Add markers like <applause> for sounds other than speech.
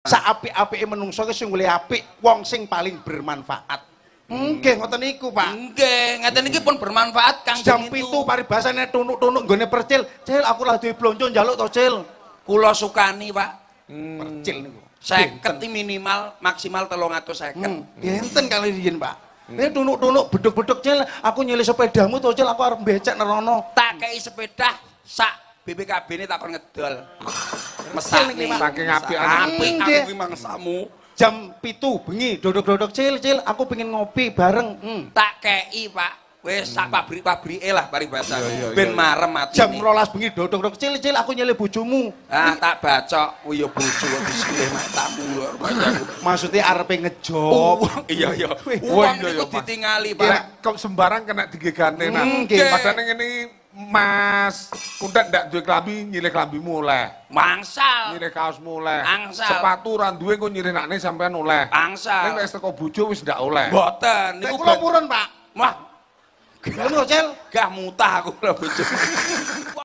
Saapik-apike menungso ki sing apik, wong sing paling bermanfaat. Nggih hmm. ngoten niku, Pak. Nggih, ngaten iki pun bermanfaat Kang Jam 7 paribasane tunuk-tunuk nggone percil. Cil, aku lah duwe blonco njaluk to, Cil. Kula sukani, Pak. Hmm. Percil niku. 50 minimal, maksimal 350. Pinten hmm. kali riyen, Pak? Hmm. Ini tunuk-tunuk beduk-beduk cil, aku nyilih sepedamu to, Cil, aku arep becek nerono. Tak kei sepeda sak BBKB ini takon ngedol. mesak nih saking api api api mangsamu jam pitu bengi duduk duduk cil cil aku pengen ngopi bareng hmm. tak kei pak wes sak pabrik pabrik elah pari ben marem mati jam ini. rolas bengi duduk duduk cil cil aku nyele bujumu ah tak baca wiyo buju di sini matamu maksudnya arpe ngejob uh, iya iya uang itu ditinggali pak kok sembarang kena digegane nah, hmm, padahal ini Mas, kuntet ndak duwe klambi, nyilih klambimu oleh. Mangsal. Nyilih kaosmu oleh. Mangsal. Sepatu ra duwe engko nyilih sampean oleh. Mangsal. Nek wis teko bojo wis ndak oleh. Mboten, niku kula purun, Pak. Wah. Gimana, Cel? Gah mutah aku kula bojo. <laughs>